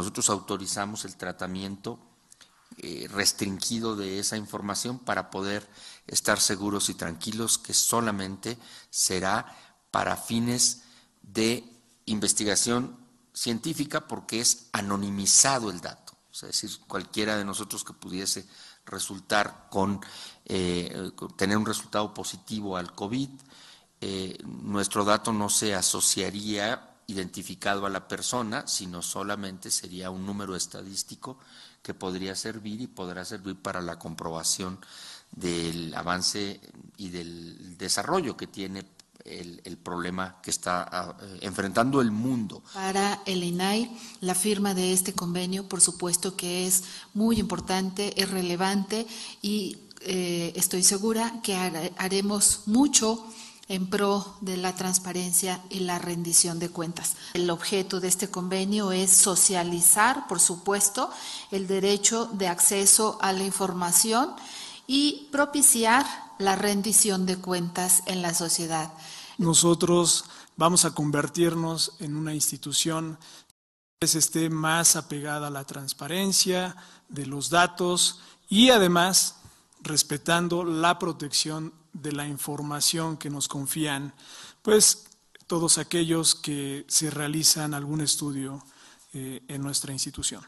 nosotros autorizamos el tratamiento eh, restringido de esa información para poder estar seguros y tranquilos que solamente será para fines de investigación científica porque es anonimizado el dato. es decir, cualquiera de nosotros que pudiese resultar con eh, tener un resultado positivo al COVID, eh, nuestro dato no se asociaría identificado a la persona, sino solamente sería un número estadístico que podría servir y podrá servir para la comprobación del avance y del desarrollo que tiene el, problema que está ah, eh, enfrentando el mundo. Para el INAI, la firma de este convenio, por supuesto que es muy importante, es relevante y eh, estoy segura que haremos mucho en pro de la transparencia y la rendición de cuentas. El objeto de este convenio es socializar, por supuesto, el derecho de acceso a la información y propiciar la rendición de cuentas en la sociedad. Nosotros vamos a convertirnos en una institución que esté más apegada a la transparencia de los datos y además respetando la protección de la información que nos confían, pues todos aquellos que se realizan algún estudio eh, en nuestra institución.